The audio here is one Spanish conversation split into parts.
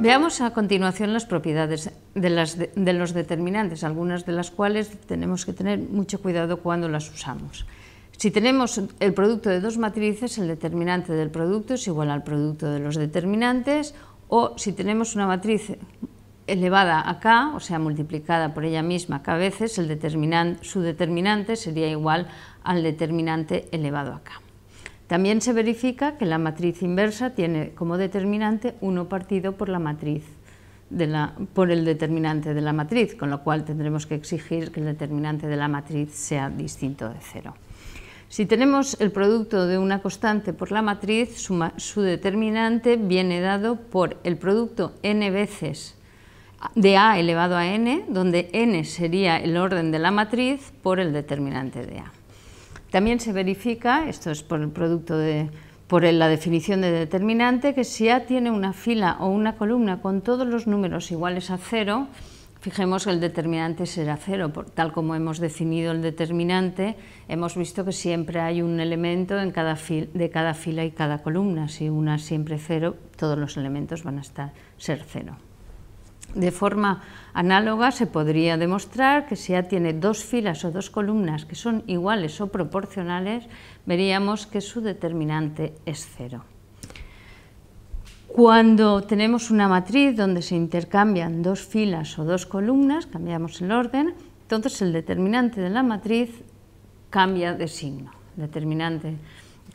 Veamos a continuación las propiedades de, los determinantes, algunas de las cuales tenemos que tener mucho cuidado cuando las usamos. Si tenemos el producto de dos matrices, el determinante del producto es igual al producto de los determinantes, o si tenemos una matriz elevada a k, o sea, multiplicada por ella misma k veces, su determinante sería igual al determinante elevado a k. También se verifica que la matriz inversa tiene como determinante 1 partido por la matriz por el determinante de la matriz, con lo cual tendremos que exigir que el determinante de la matriz sea distinto de cero. Si tenemos el producto de una constante por la matriz, su determinante viene dado por el producto n veces de a elevado a n, donde n sería el orden de la matriz por el determinante de a. También se verifica, esto es por el producto de por la definición de determinante, que si A tiene una fila o una columna con todos los números iguales a cero, fijemos que el determinante será cero, tal como hemos definido el determinante, hemos visto que siempre hay un elemento en de cada fila y cada columna, si una siempre cero, todos los elementos van a estar, ser cero. De forma análoga se podría demostrar que si A tiene dos filas o dos columnas que son iguales o proporcionales, veríamos que su determinante es cero. Cuando tenemos una matriz donde se intercambian dos filas o dos columnas, cambiamos el orden, entonces el determinante de la matriz cambia de signo. determinante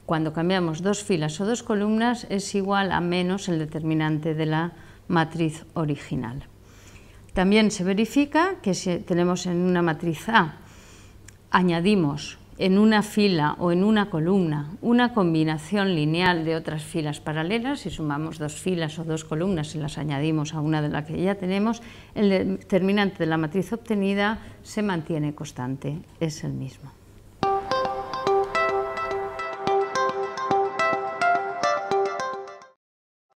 cuando cambiamos dos filas o dos columnas es igual a menos el determinante de la matriz original. También se verifica que si tenemos en una matriz A, añadimos en una fila o en una columna una combinación lineal de otras filas paralelas, si sumamos dos filas o dos columnas y las añadimos a una de las que ya tenemos, el determinante de la matriz obtenida se mantiene constante, es el mismo.